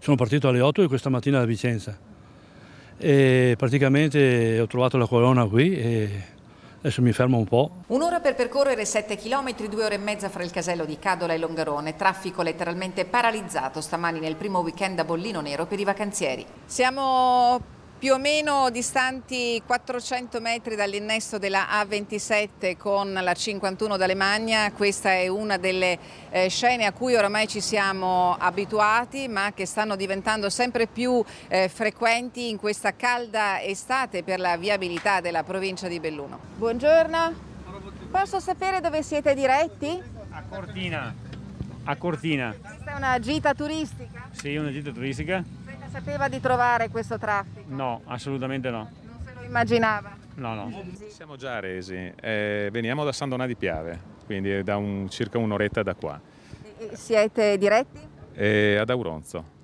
Sono partito alle 8 di questa mattina da Vicenza e praticamente ho trovato la colonna qui e Adesso mi fermo un po'. Un'ora per percorrere 7 km, due ore e mezza fra il casello di Cadola e Longarone. Traffico letteralmente paralizzato stamani nel primo weekend a bollino nero per i vacanzieri. Siamo più o meno distanti 400 metri dall'innesto della A27 con la 51 d'Alemagna, questa è una delle eh, scene a cui oramai ci siamo abituati ma che stanno diventando sempre più eh, frequenti in questa calda estate per la viabilità della provincia di Belluno. Buongiorno, posso sapere dove siete diretti? A Cortina. A Cortina. Questa è una gita turistica? Sì, una gita turistica. Sapeva di trovare questo traffico? No, assolutamente no. Non se lo immaginava? No, no. Siamo già a Resi, eh, veniamo da San Donà di Piave, quindi da un, circa un'oretta da qua. E siete diretti? Eh, ad Auronzo.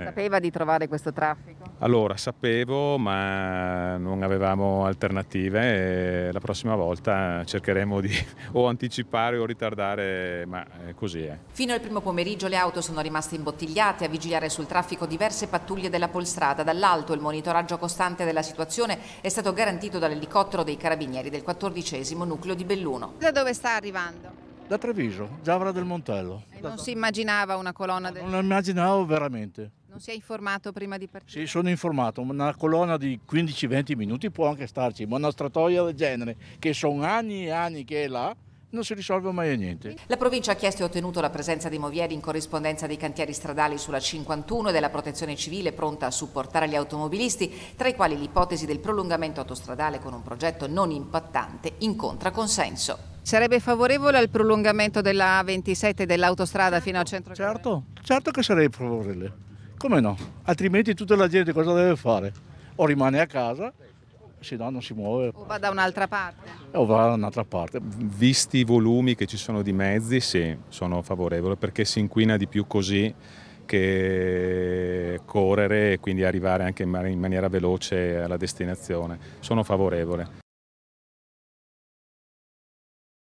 Eh. Sapeva di trovare questo traffico? Allora, sapevo, ma non avevamo alternative e la prossima volta cercheremo di o anticipare o ritardare, ma così è. Eh. Fino al primo pomeriggio le auto sono rimaste imbottigliate, a vigilare sul traffico diverse pattuglie della polstrada. Dall'alto il monitoraggio costante della situazione è stato garantito dall'elicottero dei carabinieri del 14 nucleo di Belluno. Da dove sta arrivando? Da Treviso, Giavra del Montello. E eh, non si immaginava una colonna del... Non immaginavo veramente. Non si è informato prima di partire? Sì, sono informato, una colonna di 15-20 minuti può anche starci, ma una stratoia del genere, che sono anni e anni che è là, non si risolve mai niente. La provincia ha chiesto e ottenuto la presenza di Movieri in corrispondenza dei cantieri stradali sulla 51 e della protezione civile pronta a supportare gli automobilisti, tra i quali l'ipotesi del prolungamento autostradale con un progetto non impattante incontra consenso. Sarebbe favorevole al prolungamento della A27 dell'autostrada certo, fino al centro? Certo, certo che sarei favorevole. Come no? Altrimenti tutta la gente cosa deve fare? O rimane a casa, se no non si muove. O va da un'altra parte. O va da un'altra parte. Visti i volumi che ci sono di mezzi, sì, sono favorevole perché si inquina di più così che correre e quindi arrivare anche in maniera veloce alla destinazione. Sono favorevole.